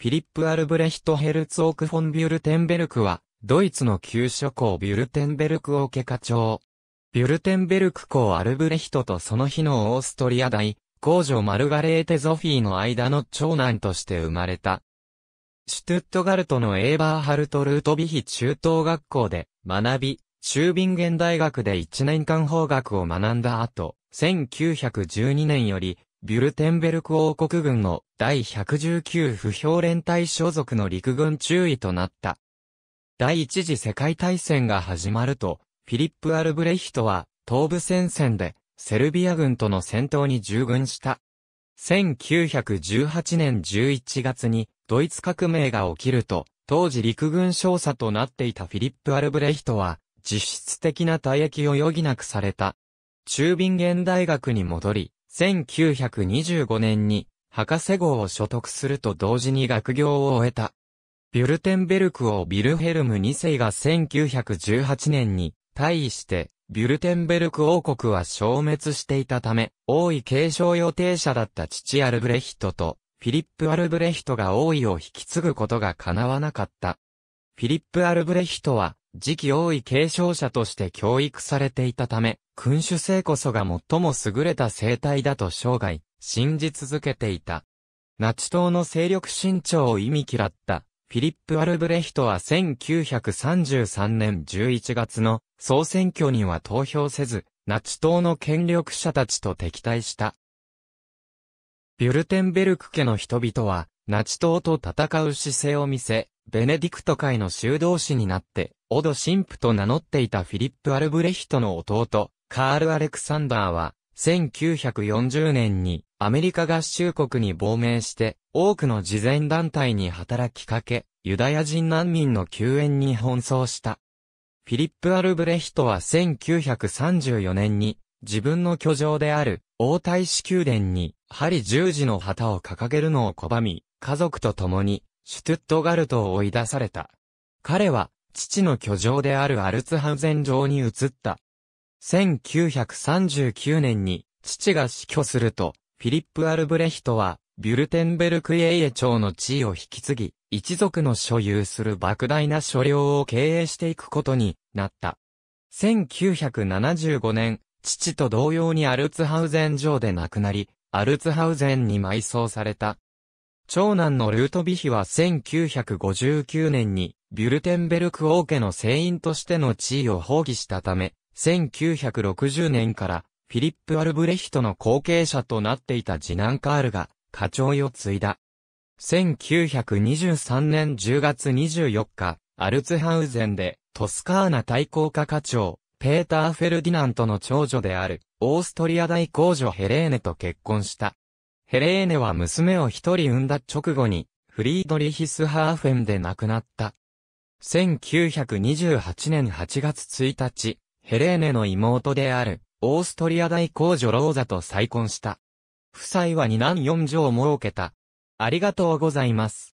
フィリップ・アルブレヒト・ヘルツオーク・フォン・ビュルテンベルクは、ドイツの旧諸侯ビュルテンベルク王家課長。ビュルテンベルク公アルブレヒトとその日のオーストリア大、公女マルガレーテ・ゾフィーの間の長男として生まれた。シュトゥットガルトのエーバーハルト・ルートビヒ中等学校で学び、中ビンゲン大学で1年間法学を学んだ後、1912年よりビュルテンベルク王国軍の第119不評連隊所属の陸軍中尉となった。第一次世界大戦が始まると、フィリップ・アルブレヒトは東部戦線でセルビア軍との戦闘に従軍した。1918年11月にドイツ革命が起きると、当時陸軍少佐となっていたフィリップ・アルブレヒトは、実質的な退役を余儀なくされた。中ビ現ゲン大学に戻り、1925年に博士号を所得すると同時に学業を終えた。ビュルテンベルク王ビルヘルム2世が1918年に退位してビュルテンベルク王国は消滅していたため、王位継承予定者だった父アルブレヒトとフィリップ・アルブレヒトが王位を引き継ぐことが叶わなかった。フィリップ・アルブレヒトは、次期王位継承者として教育されていたため、君主制こそが最も優れた生態だと生涯、信じ続けていた。ナチ党の勢力伸長を意味嫌った、フィリップ・アルブレヒトは1933年11月の総選挙には投票せず、ナチ党の権力者たちと敵対した。ビュルテンベルク家の人々は、ナチ党と戦う姿勢を見せ、ベネディクト会の修道士になって、オド神父と名乗っていたフィリップ・アルブレヒトの弟、カール・アレクサンダーは、1940年にアメリカ合衆国に亡命して、多くの慈善団体に働きかけ、ユダヤ人難民の救援に奔走した。フィリップ・アルブレヒトは1934年に、自分の居城である王太子宮殿に、針十字の旗を掲げるのを拒み、家族と共にシュトゥットガルトを追い出された。彼は、父の居城であるアルツハウゼン城に移った。1939年に、父が死去すると、フィリップ・アルブレヒトは、ビュルテンベルクイエイエ町の地位を引き継ぎ、一族の所有する莫大な所領を経営していくことになった。1975年、父と同様にアルツハウゼン城で亡くなり、アルツハウゼンに埋葬された。長男のルートビヒは1959年に、ビュルテンベルク王家の聖員としての地位を放棄したため、1960年からフィリップ・アルブレヒトの後継者となっていた次男カールが課長を継いだ。1923年10月24日、アルツハウゼンでトスカーナ対抗課課長、ペーター・フェルディナントの長女であるオーストリア大公女ヘレーネと結婚した。ヘレーネは娘を一人産んだ直後に、フリードリヒスハーフェンで亡くなった。1928年8月1日、ヘレーネの妹である、オーストリア大公女ローザと再婚した。夫妻は二男四女を設けた。ありがとうございます。